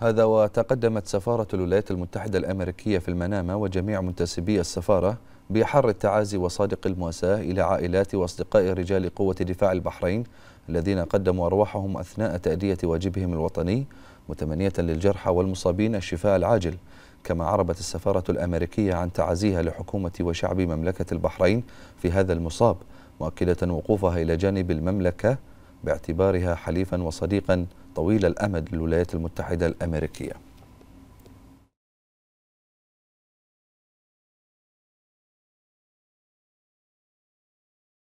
هذا وتقدمت سفارة الولايات المتحدة الأمريكية في المنامة وجميع منتسبي السفارة بحر التعازي وصادق المواساة إلى عائلات وأصدقاء رجال قوة دفاع البحرين الذين قدموا أرواحهم أثناء تأدية واجبهم الوطني متمنية للجرحى والمصابين الشفاء العاجل كما عربت السفارة الأمريكية عن تعازيها لحكومة وشعب مملكة البحرين في هذا المصاب مؤكدة وقوفها إلى جانب المملكة باعتبارها حليفا وصديقا طويل الأمد للولايات المتحدة الأمريكية